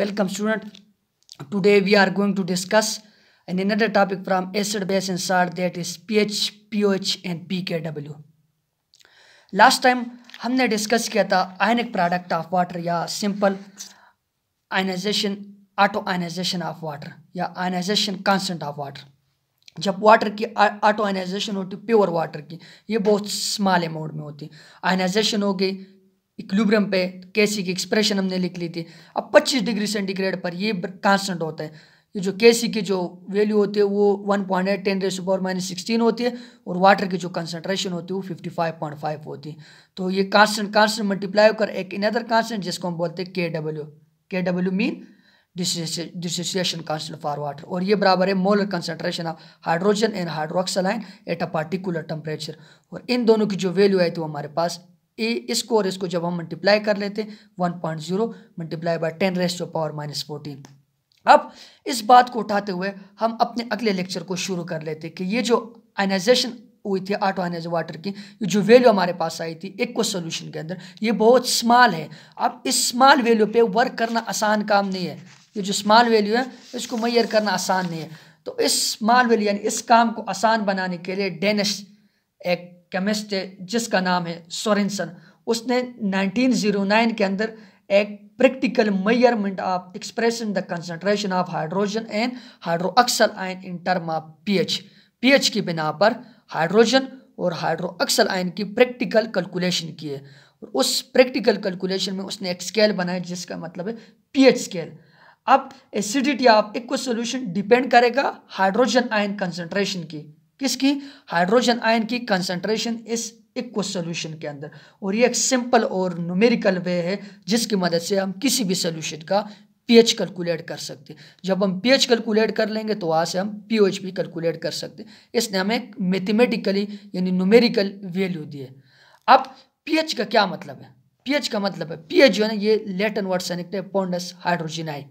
Welcome student. Today we are going to discuss and another topic from acid base and P that is pH, pH and pKw. Last time हमने discuss किया था ionic product of water या simple ionization auto ionization of water या ionization constant of water जब water की auto ionization होती pure water की ये बहुत स्मॉल अमाउंट में होती आयनाइजेशन हो गई इक्लूब्रम पे केसी की एक्सप्रेशन हमने लिख ली थी अब 25 डिग्री सेंटीग्रेड पर ये कांस्टेंट होता है ये जो केसी की जो वैल्यू होती है वो वन पॉइंट एट टेन रेसू पावर माइनस सिक्सटीन होती है और वाटर की जो कंसनट्रेशन होती है वो फिफ्टी फाइव पॉइंट फाइव होती है तो ये कांस्टेंट कांस्टेंट मल्टीप्लाई होकर एक इनदर कांस्टेंट जिसको हम बोलते हैं K W K W mean dissociation constant for water और ये बराबर है molar concentration of hydrogen and hydroxyl ion at a particular temperature और इन दोनों की जो वैल्यू आई थी वो हमारे पास ए इसको और इसको जब हम मल्टीप्लाई कर लेते हैं one point zero multiply by ten raised of power minus fourteen अब इस बात को उठाते हुए हम अपने अगले लेक्चर को शुरू कर लेते कि ये जो आइनाइजेशन हुई थी आटो आइनाइज वाटर की जो वैल्यू हमारे पास आई थी एक को सोल्यूशन के अंदर ये बहुत स्मॉल है अब इस स्मॉल वैल्यू पे वर्क करना आसान काम नहीं है ये जो स्मॉल वैल्यू है इसको मैयर करना आसान नहीं है तो इस स्मॉल वैल्यू यानी इस काम को आसान बनाने के लिए डेनिश एक केमिस्ट है जिसका नाम है सोरेंसन उसने 1909 के अंदर एक practical measurement of expression the concentration of hydrogen and hydroxyl ion in term of pH pH की बिना पर हाइड्रोजन और अक्सल आयन की प्रैक्टिकल कैलकुलेशन की है और उस प्रैक्टिकल कैलकुलेशन में उसने एक स्केल बनाया जिसका मतलब है एच स्केल अब acidity of aqueous solution depend करेगा हाइड्रोजन आयन कंसनट्रेशन की किसकी हाइड्रोजन आयन की कंसंट्रेशन इस इक्व सोल्यूशन के अंदर और ये एक सिंपल और न्यूमेरिकल वे है जिसकी मदद से हम किसी भी सोल्यूशन का पीएच कैलकुलेट कर सकते जब हम पीएच कैलकुलेट कर लेंगे तो वहाँ से हम पीओएच भी कैलकुलेट कर सकते इसने हमें मैथमेटिकली यानी न्यूमेरिकल वैल्यू दी है अब पीएच का क्या मतलब है पीएच का मतलब है पीएच जो है ना ये लेटन वर्ड से निकले पोंडस हाइड्रोजन आयन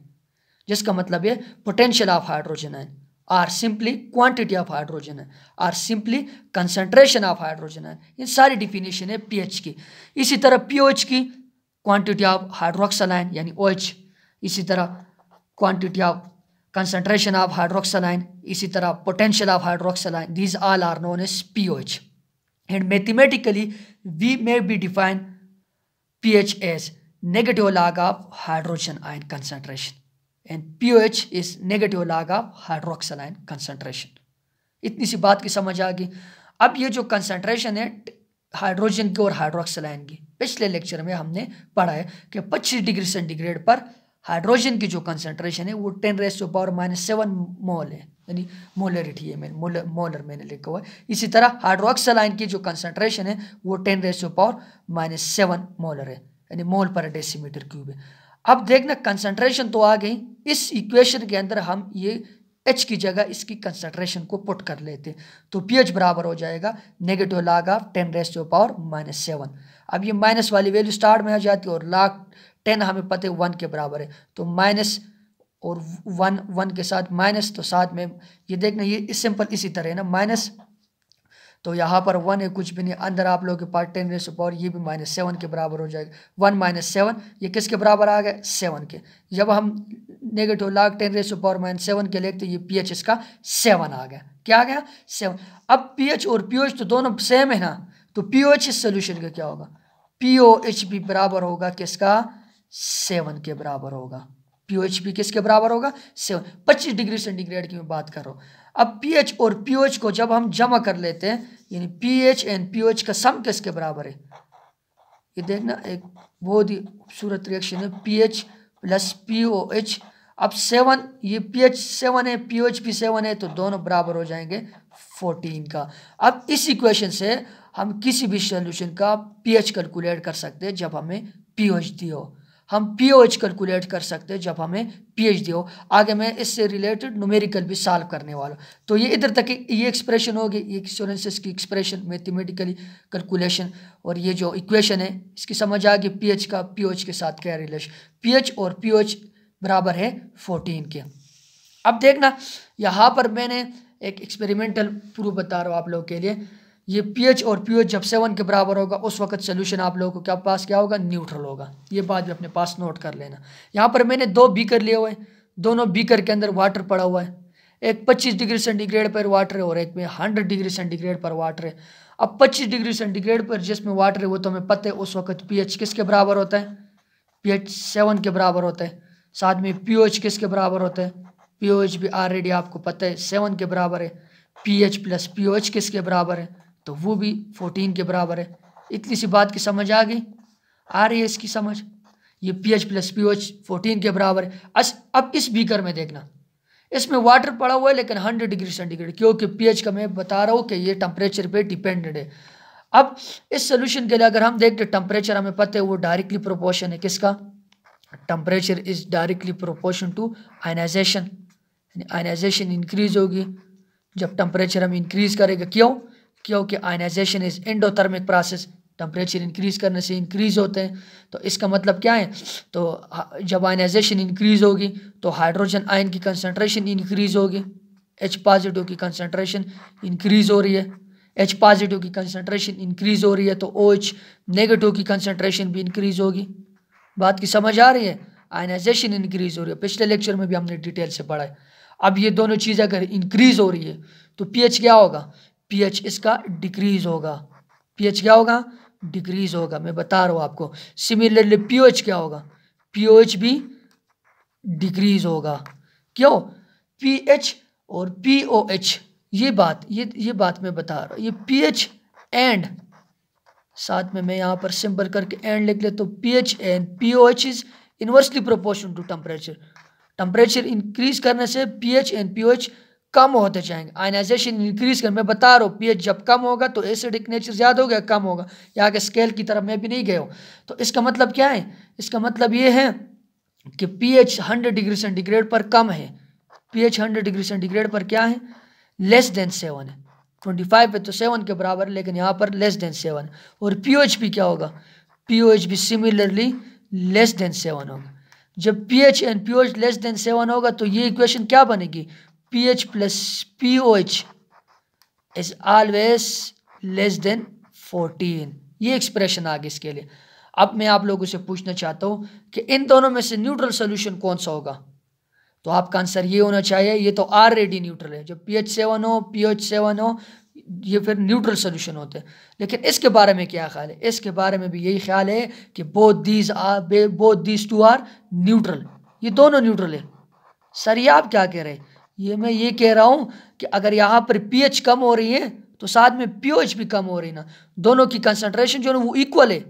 जिसका मतलब है potential of hydrogen ion or simply quantity of hydrogen है or simply concentration of hydrogen है ये सारी डिफिनेशन है पीएच की इसी तरह पीओएच की क्वांटिटी ऑफ हाइड्रोक्सलाइन यानी ओएच इसी तरह quantity of concentration of hydroxyl ion इसी तरह potential of hydroxyl ion these all are known as pOH and mathematically we may be define pH as negative log of hydrogen ion concentration and pH negative negative of of hydroxyline concentration इतनी सी बात की समझ आ गई अब ये जो कंसनट्रेशन है हाइड्रोजन की और हाइड्रोक्सलाइन की पिछले लेक्चर में हमने पढ़ा है कि 25 डिग्री सेंटीग्रेड पर हाइड्रोजन की जो कंसनट्रेशन है वो 10 raise to power minus seven mole है यानी मोलरिटी है मैंने मोलर मोलर मैंने लिखा हुआ है इसी तरह हाइड्रोक्सलाइन की जो कंसंट्रेशन है वो ten raise to power minus seven molar है यानी मोल पर डेसीमीटर क्यूब है अब देखना कंसंट्रेशन तो आ गई इस इक्वेशन के अंदर हम ये एच की जगह इसकी कंसंट्रेशन को पुट कर लेते हैं तो पी एच बराबर हो जाएगा negative log of ten raise to power minus seven अब ये माइनस वाली वैल्यू स्टार्ट में आ जाती है और लाख टेन हमें पते वन के बराबर है तो माइनस और वन वन के साथ माइनस तो साथ में ये देखना ये सिंपल इसी तरह है ना माइनस तो यहाँ पर वन है कुछ भी नहीं अंदर आप लोगों के पास टेन रेस पावर ये भी माइनस सेवन के बराबर हो जाएगा वन माइनस सेवन ये किसके बराबर आ गए सेवन के जब हम negative log ten raise power minus seven के लेते ये पी एच इसका सेवन आ गया क्या आ गया सेवन अब पी एच और पी ओ एच तो दोनों सेम है ना तो पी ओ एच इस सोल्यूशन का क्या होगा पी ओ एच भी बराबर होगा किसका सेवन के बराबर होगा पीओएचपी किसके बराबर होगा सेवन पच्चीस डिग्री सेंटीग्रेड की मैं बात कर रहा हूँ अब पीएच और पीओएच को जब हम जमा कर लेते हैं यानी पीएच एंड पीओएच का सम किसके बराबर है ये देखना एक बहुत ही खूबसूरत रिएक्शन है पीएच प्लस पीओएच अब सेवन ये पी एच सेवन है पी एच पी सेवन है तो दोनों बराबर हो जाएंगे फोर्टीन का अब इस इक्वेशन से हम किसी भी सोल्यूशन का पी एच कैलकुलेट कर सकते हैं जब हमें पी एच दी हो हम पी ओ एच कैलकुलेट कर सकते हैं जब हमें पी एच डी हो आगे मैं इससे रिलेटेड नोमेरिकल भी सॉल्व करने वाला हूँ तो ये इधर तक ये एक्सप्रेशन होगी ये इंश्योरेंसेस की एक्सप्रेशन मैथमेटिकली कैलकुलेशन और ये जो इक्वेशन है इसकी समझ आ गई पी एच का पी ओ एच के साथ क्या रिलेशन पी एच और पी ओ एच बराबर है फोर्टीन के अब देखना यहाँ पर मैंने एक एक्सपेरिमेंटल प्रूफ बता रहा हूँ आप लोगों के लिए ये पीएच और पीएच जब सेवन के बराबर होगा उस वक्त सोल्यूशन आप लोगों को क्या पास क्या होगा न्यूट्रल होगा ये बात भी अपने पास नोट कर लेना यहाँ पर मैंने दो बीकर लिए हुए हैं दोनों बीकर के अंदर वाटर पड़ा हुआ है एक 25 डिग्री सेंटीग्रेड पर वाटर है और एक में 100 डिग्री सेंटीग्रेड पर वाटर है अब 25 डिग्री सेंटीग्रेड पर जिसमें वाटर है वो तो हमें पता है उस वक्त पीएच किसके बराबर होता है पीएच सेवन के बराबर होता है साथ में पीओएच किसके बराबर होता है पीओएच भी ऑलरेडी आपको पता है सेवन के बराबर है पीएच प्लस पीओएच किसके बराबर है तो वो भी फोर्टीन के बराबर है इतनी सी बात की समझ आ गई आ रही है इसकी समझ ये P H plus P H fourteen के बराबर है अस अब इस बीकर में देखना इसमें वाटर पड़ा हुआ है लेकिन हंड्रेड डिग्री सेंटीग्रेड क्योंकि पीएच का मैं बता रहा हूँ कि ये टेम्परेचर पर डिपेंडेड है अब इस सोल्यूशन के लिए अगर हम देखते टेम्परेचर हमें पता है वो डायरेक्टली प्रोपोर्शन है किसका temperature is directly proportion to ionization ionization increase होगी जब टेम्परेचर हम इंक्रीज करेंगे क्यों क्योंकि ionization is endothermic process temperature increase करने से इंक्रीज़ होते हैं तो इसका मतलब क्या है तो हाँ, जब आयनाइजेशन इंक्रीज़ होगी तो हाइड्रोजन आयन की कंसनट्रेशन इंक्रीज़ होगी एच पॉजिटिव की कंसनट्रेशन इंक्रीज़ हो रही है एच पॉजिटिव की कंसनट्रेशन इंक्रीज़ हो रही है तो ओ एच नेगेटिव की कंसनट्रेशन भी इंक्रीज़ होगी बात की समझ आ रही है आयनाइजेशन इंक्रीज़ हो रही है पिछले लेक्चर में भी हमने डिटेल से पढ़ा है अब ये दोनों चीज़ें अगर इंक्रीज़ हो रही है तो पीएच क्या होगा पीएच इसका डिक्रीज होगा पीएच क्या होगा डिक्रीज होगा मैं बता रहा हूँ आपको सिमिलरली पीओएच क्या होगा पीओएच भी डिक्रीज होगा क्यों पीएच और पीओएच ये बात ये ये बात मैं बता रहा हूँ ये पीएच एंड साथ में मैं यहाँ पर सिंपल करके एंड लिख ले तो P H and P O H is inversely proportion to temperature temperature increase करने से P H and P O H कम होते जाएंगे आयनाइजेशन इंक्रीज कर मैं बता रहा हूँ पीएच जब कम होगा तो एसिडिक नेचर ज़्यादा हो गया कम होगा यहाँ के स्केल की तरफ मैं भी नहीं गया हूँ तो इसका मतलब क्या है इसका मतलब ये है कि एच हंड्रेड डिग्री सेंटीग्रेड पर कम है एच हंड्रेड डिग्री सेंटीग्रेड पर क्या है लेस देन सेवन है ट्वेंटी फाइव है तो सेवन के बराबर लेकिन यहाँ पर लेस देन सेवन और पी ओ एच क्या होगा पी ओ एच भी सिमिलरली लेस देन सेवन होगा जब P H and P O H less than seven होगा तो ये इक्वेशन क्या बनेगी pH plus pOH is always less than 14 ये एक्सप्रेशन आ गई इसके लिए अब मैं आप लोगों से पूछना चाहता हूँ कि इन दोनों में से न्यूट्रल सोल्यूशन कौन सा होगा तो आपका आंसर ये होना चाहिए ये तो ऑलरेडी न्यूट्रल है जो पी एच सेवन हो पी एच सेवन हो ये फिर न्यूट्रल सोल्यूशन होते हैं लेकिन इसके बारे में क्या ख्याल है इसके बारे में भी यही ख्याल है कि both these are both these two are neutral ये दोनों न्यूट्रल है सर ये आप क्या कह रहे हैं ये मैं ये कह रहा हूँ कि अगर यहाँ पर पीएच कम हो रही है तो साथ में पीओएच भी कम हो रही ना दोनों की कंसनट्रेशन जो है वो इक्वल है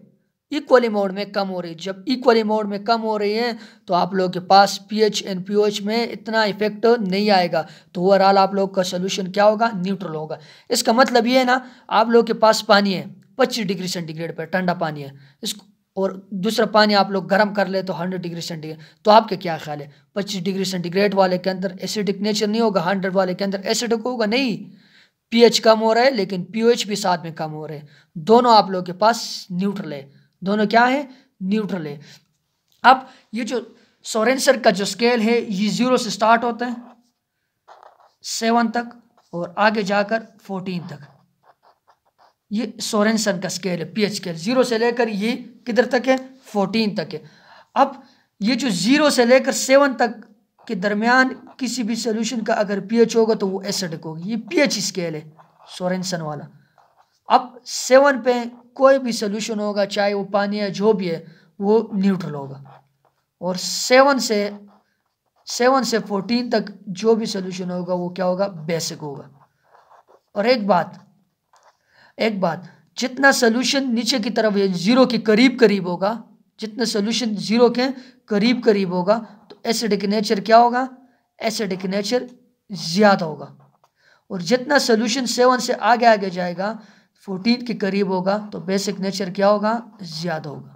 इक्वली मोड में कम हो रही है जब इक्वली मोड में कम हो रही है तो आप लोगों के पास पीएच एंड पीओएच में इतना इफेक्ट नहीं आएगा तो ओवरऑल आप लोग का सोल्यूशन क्या होगा न्यूट्रल होगा इसका मतलब ये है ना आप लोगों के पास पानी है पच्चीस डिग्री सेंटीग्रेड पर ठंडा पानी है इसको और दूसरा पानी आप लोग गर्म कर ले तो हंड्रेड डिग्री सेंटीग्रेड तो आपके क्या ख्याल है पच्चीस डिग्री सेंटीग्रेड वाले के अंदर एसिडिक नेचर नहीं होगा हंड्रेड वाले के अंदर एसिडिक होगा नहीं पीएच कम हो रहा है लेकिन पीओएच भी साथ में कम हो रहे हैं दोनों आप लोग के पास न्यूट्रल है दोनों क्या है न्यूट्रल है अब ये जो सोरेंसर का जो स्केल है ये ज़ीरो से स्टार्ट होता है सेवन तक और आगे जाकर फोर्टीन तक ये सोरेनसन का स्केल है पी स्केल जीरो से लेकर ये किधर तक है फोर्टीन तक है अब ये जो जीरो से लेकर सेवन तक के दरमियान किसी भी सोल्यूशन का अगर पीएच होगा तो वो एसिडिक होगी ये पीएच स्केल है सोरेनसन वाला अब सेवन पे कोई भी सोल्यूशन होगा चाहे वो पानी है जो भी है वो न्यूट्रल होगा और सेवन से सेवन से फोर्टीन तक जो भी सोल्यूशन होगा वो क्या होगा बेसिक होगा और एक बात एक बात जितना सोल्यूशन नीचे की तरफ ज़ीरो के करीब करीब होगा जितना सोल्यूशन ज़ीरो के करीब करीब होगा तो एसिडिक नेचर क्या होगा एसिडिक नेचर ज़्यादा होगा और जितना सोल्यूशन सेवन से आगे आगे जाएगा फोर्टीन के करीब होगा तो बेसिक नेचर क्या होगा ज़्यादा होगा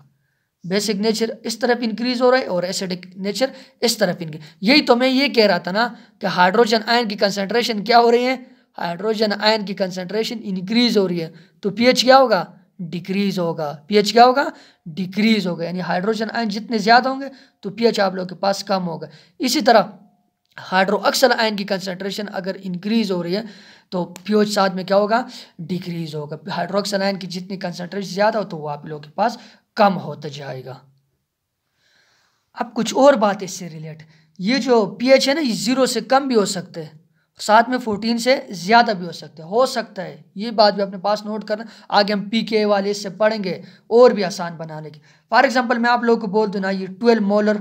बेसिक नेचर इस तरफ इंक्रीज हो रहा है और एसिडिक नेचर इस तरफ इंक्रीज यही तो मैं ये कह रहा था ना कि हाइड्रोजन आयन की कंसेंट्रेशन क्या हो रही है हाइड्रोजन आयन की कंसनट्रेशन इंक्रीज हो रही है तो पीएच क्या होगा डिक्रीज होगा पीएच क्या होगा डिक्रीज होगा यानी हाइड्रोजन आयन जितने ज़्यादा होंगे तो पीएच आप लोगों के पास कम होगा इसी तरह अक्सल आयन की कंसनट्रेशन अगर इंक्रीज हो रही है तो पीएच साथ में क्या होगा डिक्रीज होगा हाइड्रोक्सल आयन की जितनी कंसनट्रेशन ज़्यादा हो तो वो आप लोगों के पास कम होता जाएगा अब कुछ और बात इससे रिलेट ये जो पीएच है ना ये ज़ीरो से कम भी हो सकते हैं साथ में फोर्टीन से ज़्यादा भी हो सकते हैं हो सकता है ये बात भी अपने पास नोट करना आगे हम पी के वाले इससे पढ़ेंगे और भी आसान बनाने की फॉर एग्जाम्पल मैं आप लोगों को बोल दूँ ना ये ट्वेल्व मोलर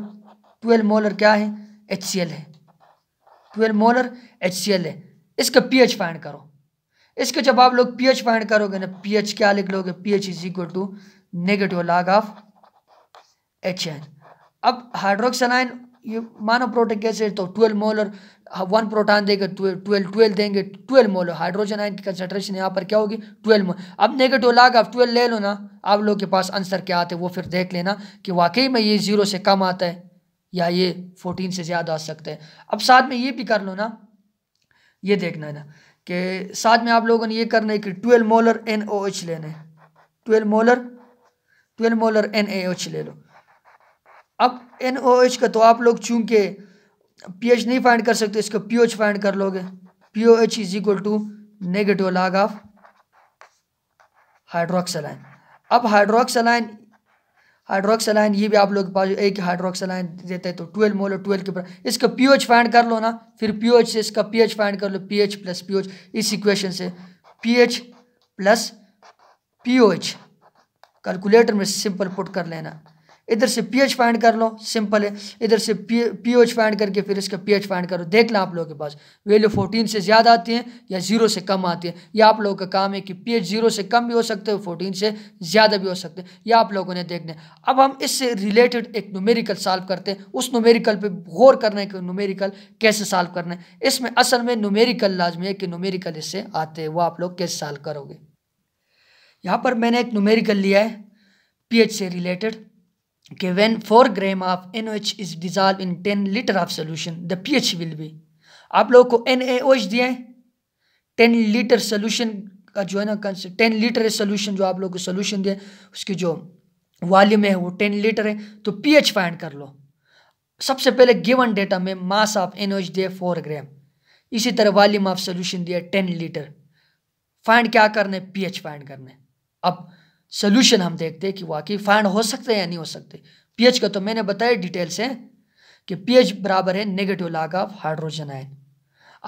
ट्वेल्व मोलर क्या है एच सी एल है twelve molar H C L है इसका पी एच फाइंड करो इसके जब आप लोग पी एच फाइंड करोगे ना पी एच क्या लिख लोगे P H is equal to negative log of H N अब हाइड्रोक्सनाइन ये मानो प्रोटॉन कैसे तो ट्वेल्व मोलर हाँ, वन प्रोटॉन देंगे ट्वेल्व ट्वेल्व देंगे ट्वेल्व मोलर हाइड्रोजन आयन की कंसनट्रेशन यहाँ पर क्या होगी ट्वेल्व मोल अब नेगेटिव लाग आप ट्वेल्व ले लो ना आप लोग के पास आंसर क्या आते हैं वो फिर देख लेना कि वाकई में ये जीरो से कम आता है या ये फोर्टीन से ज़्यादा आ सकते हैं अब साथ में ये भी कर लो ना ये देखना है ना कि साथ में आप लोगों ने ये करना है कि twelve molar N O H लेना है twelve molar twelve molar N A H ले लो अब एन ओ एच का तो आप लोग चूंकि पी एच नहीं फाइंड कर सकते इसका पी एच फाइंड कर लोगे P O H is equal to negative log of hydroxyl ion अब हाइड्रोक्सलाइन हाइड्रोक्सलाइन ये भी आप लोग के पास एक हाइड्रोक्सलाइन देते हैं तो ट्वेल्व मोल ट्वेल्व के ऊपर इसका पी एच फाइंड कर लो ना फिर पी एच से इसका पी एच फाइंड कर लो P H plus P H इस इक्वेशन से P H plus P H calculator में सिंपल पुट कर लेना इधर से पीएच फाइंड कर लो सिंपल है इधर से पी ओ फाइंड करके फिर इसका पीएच फाइंड करो देख लें आप लोगों के पास वैल्यू फोर्टीन से ज़्यादा आती है या जीरो से कम आती है या आप लोगों का काम है कि पीएच जीरो से कम भी हो सकते हैं फोर्टीन से ज़्यादा भी हो सकते हैं या आप लोगों ने देखने अब हम इससे रिलेटेड एक नुमेरिकल सॉल्व करते हैं उस नुमेरिकल पर गौर करना है कि नुमेरिकल कैसे सॉल्व करना है इसमें असल में नुमेरिकल लाजमी है कि नुमेरिकल इससे आते हैं वो आप लोग कैसे सॉल्व करोगे यहाँ पर मैंने एक नुमेरिकल लिया है पीएच से related okay, when 4 gram of NOH is dissolved in 10 of solution solution, the pH will be आप लोगों को एन ए दिया है टेन लीटर सोल्यूशन का जो है ना टेन लीटर सोल्यूशन जो आप लोग को सोल्यूशन दिया उसकी जो वॉल्यूम है वो टेन लीटर है तो पी एच फाइंड कर लो सबसे पहले गिवन डेटा में mass of N O H दिया फोर ग्राम इसी तरह वॉल्यूम ऑफ सोल्यूशन दिया टेन लीटर फाइंड क्या करना है एच फाइंड करना है अब सोल्यूशन हम देखते हैं कि वाकई फाइंड हो सकते हैं या नहीं हो सकते पीएच का तो मैंने बताया डिटेल से कि पीएच बराबर है negative log of hydrogen ion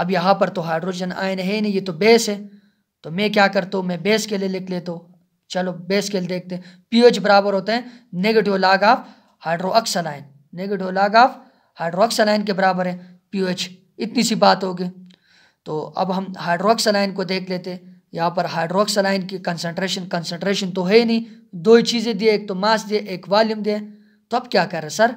अब यहाँ पर तो हाइड्रोजन आयन है नहीं ये तो बेस है तो मैं क्या करता हूँ मैं बेस के लिए लिख लेता हूँ चलो बेस के लिए देखते हैं पीएच बराबर होते हैं negative log of hydroxyl ion negative log of hydroxyl ion के बराबर है पीएच इतनी सी बात होगी तो अब हम हाइड्रोक्सल आयन को देख लेते हैं यहाँ पर हाइड्रोक्सलाइन की कंसनट्रेशन कंसनट्रेशन तो है ही नहीं दो ही चीज़ें दिए एक तो मास दिए एक वॉल्यूम दिए तो अब क्या कह रहे हैं sir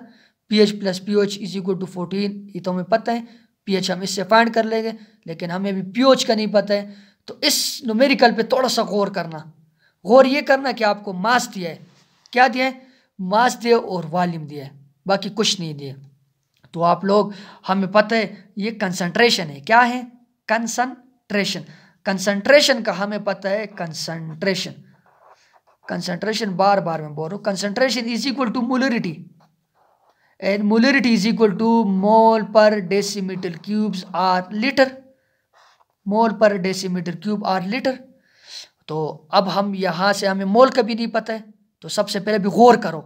P H plus P O H is equal to fourteen ये तो हमें पता है पी एच हम इससे फाइंड कर लेंगे लेकिन हमें अभी पी ओच एच का नहीं पता है तो इस नुमेरिकल पे थोड़ा सा गौर करना गौर ये करना कि आपको मास दिया है क्या दिया है मास दिए और वॉल्यूम दिया है बाकी कुछ नहीं दिए तो आप लोग हमें पता है ये कंसनट्रेशन है क्या है कंसनट्रेशन कंसंट्रेशन का हमें पता है कंसंट्रेशन कंसंट्रेशन बार बार में बोल रहा हूं concentration is equal to molarity and molarity is equal to mole per decimetre cubes or litre mole per decimetre cube are litre तो अब हम यहां से हमें मोल का भी नहीं पता है तो सबसे पहले भी गौर करो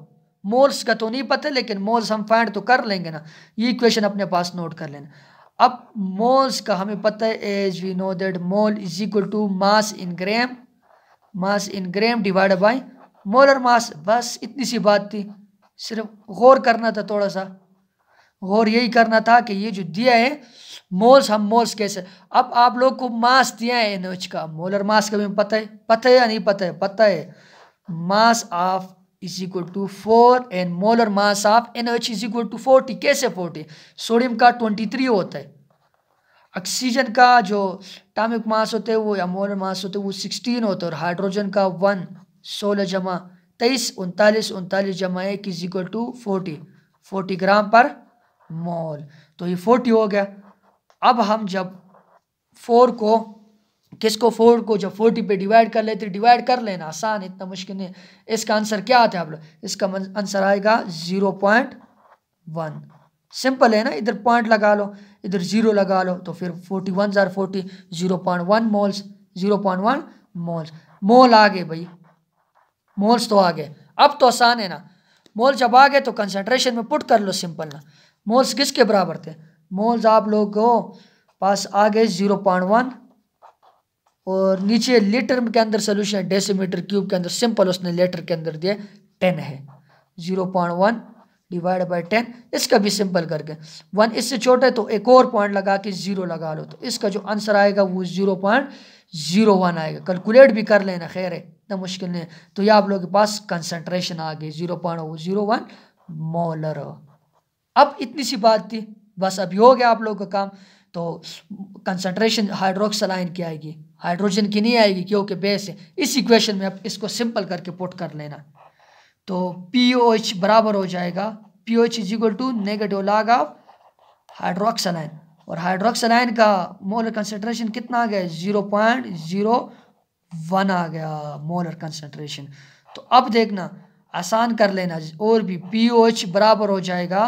मोल्स का तो नहीं पता लेकिन मोल्स हम फाइंड तो कर लेंगे ना ये इक्वेशन अपने पास नोट कर लेना अब मोल्स का हमें पता है as we know that mole is equal to mass in gram mass in gram divide by molar mass बस इतनी सी बात थी सिर्फ गौर करना था थोड़ा सा गौर यही करना था कि ये जो दिया है मोल्स हम मोल्स कैसे अब आप लोग को मास दिया है एन का मोलर मास का भी पता है पता है या नहीं पता है पता है mass of is equal to four and molar mass of N H is equal to forty कैसे फोर्टी सोडियम का ट्वेंटी थ्री होता है ऑक्सीजन का जो टामिक मास होते हैं वो या मोलर मास होते हैं वो सिक्सटीन होता है और हाइड्रोजन का वन सोलह जमा तेईस उनतालीस उनतालीस जमा एक is equal to forty forty gram per mole तो ये फोर्टी हो गया अब हम जब फोर को किसको फोर को जब फोर्टी पे डिवाइड कर लेते डिवाइड कर लेना आसान इतना मुश्किल नहीं इसका आंसर क्या आता है आप लोग इसका आंसर आएगा ज़ीरो पॉइंट वन सिंपल है ना इधर पॉइंट लगा लो इधर ज़ीरो लगा लो तो फिर फोर्टी वन ज़ार forty zero point one moles zero point one moles mole आ गए भाई मोल्स तो आ गए अब तो आसान है ना मोल जब आ गए तो कंसनट्रेशन में पुट कर लो सिंपल ना मोल्स किसके बराबर थे मोल्स आप लोग को पास आ गए ज़ीरो पॉइंट वन और नीचे लीटर के अंदर सोल्यूशन डेसीमीटर क्यूब के अंदर सिंपल उसने लीटर के अंदर दिया टेन है zero point one divide by ten इसका भी सिंपल करके वन इससे छोटा है तो एक और पॉइंट लगा के ज़ीरो लगा लो तो इसका जो आंसर आएगा वो ज़ीरो पॉइंट ज़ीरो वन आएगा कैलकुलेट भी कर लेना खैर है इतना मुश्किल नहीं है तो ये आप लोगों के पास कंसनट्रेशन आ गई zero point zero one molar अब इतनी सी बात थी बस अभी हो गया आप लोगों का काम तो कंसनट्रेशन हाइड्रोक्सलाइन की आएगी हाइड्रोजन की नहीं आएगी क्योंकि बेस है इस इक्वेशन में आप इसको सिंपल करके पुट कर लेना तो पी ओ एच बराबर हो जाएगा P O H is equal to negative log of hydroxyl ion और हाइड्रोक्सलाइन का मोलर कंसनट्रेशन कितना आ गया ज़ीरो पॉइंट ज़ीरो वन आ गया मोलर कंसनट्रेशन तो अब देखना आसान कर लेना और भी पी ओ एच बराबर हो जाएगा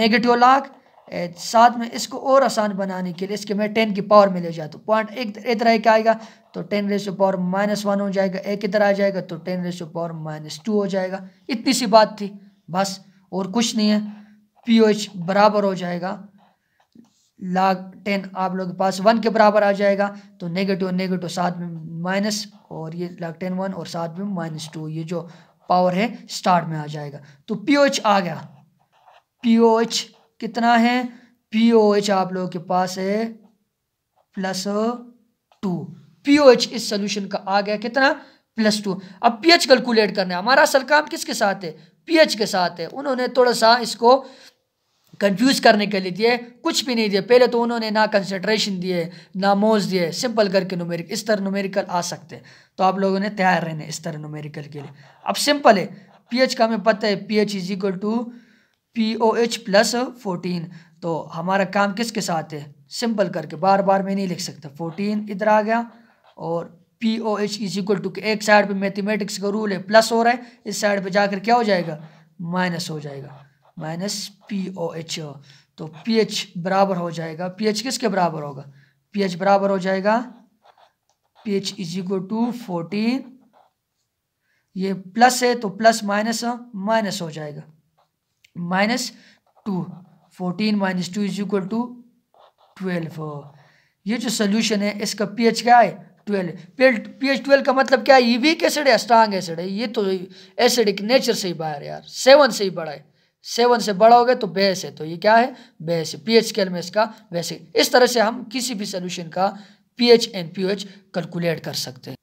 नेगेटिव लाख साथ में इसको और आसान बनाने के लिए इसके मैं टेन की पावर में ले जाता तो हूँ पॉइंट एक इधर एक आएगा तो ten raise to power minus one हो जाएगा एक इधर आ जाएगा तो ten raise to power minus two हो जाएगा इतनी सी बात थी बस और कुछ नहीं है पी एच बराबर हो जाएगा लाख टेन आप लोग के पास वन के बराबर आ जाएगा तो नेगेटिव नेगेटिव साथ में माइनस और ये लाख टेन वन और साथ में माइनस टू ये जो पावर है स्टार्ट में आ जाएगा तो पी ओ एच आ गया पी ओ एच कितना है पी ओ एच आप लोगों के पास है plus two P O H इस सोल्यूशन का आ गया कितना प्लस टू अब पी एच कैलकुलेट करना है हमारा असल काम किसके साथ है पी एच के साथ है उन्होंने थोड़ा सा इसको कंफ्यूज करने के लिए दिए कुछ भी नहीं दिए पहले तो उन्होंने ना कंसेंट्रेशन दिए ना मोज दिए सिंपल करके नुमेरिक इस तरह नुमेरिकल आ सकते हैं तो आप लोगों ने तैयार रहने इस तरह नुमेरिकल के लिए अब सिंपल है पी एच का हमें पता है P H is equal to P O H plus fourteen तो हमारा काम किसके साथ है सिंपल करके बार बार मैं नहीं लिख सकता फोर्टीन इधर आ गया और P O H is equal to एक साइड पे मैथमेटिक्स का रूल है प्लस हो रहा है इस साइड पे जाकर क्या हो जाएगा माइनस हो जाएगा माइनस पी ओ एच तो पी एच बराबर हो जाएगा पी एच किसके बराबर होगा पी एच बराबर हो जाएगा P H is equal to fourteen ये प्लस है तो प्लस माइनस माइनस हो जाएगा minus two fourteen minus two is equal to twelve ये जो सोल्यूशन है इसका पीएच क्या है ट्वेल्व पी एच ट्वेल्व का मतलब क्या है ये वीक एसिड है स्ट्रांग एसिड है ये तो एसिड एक नेचर से ही बाहर है यार सेवन से ही बड़ा है सेवन से बड़ा हो गया तो बेस है तो ये क्या है बेस है एच स्केल में इसका वैसे इस तरह से हम किसी भी सोल्यूशन का पीएच एंड एच कैलकुलेट कर सकते हैं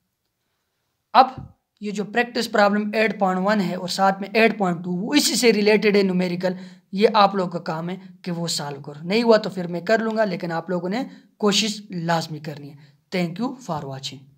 अब ये जो प्रैक्टिस प्रॉब्लम 8.1 है और साथ में 8.2 वो इसी से रिलेटेड है न्यूमेरिकल ये आप लोगों का काम है कि वो सॉल्व करो नहीं हुआ तो फिर मैं कर लूँगा लेकिन आप लोगों ने कोशिश लाजमी करनी है थैंक यू फॉर वॉचिंग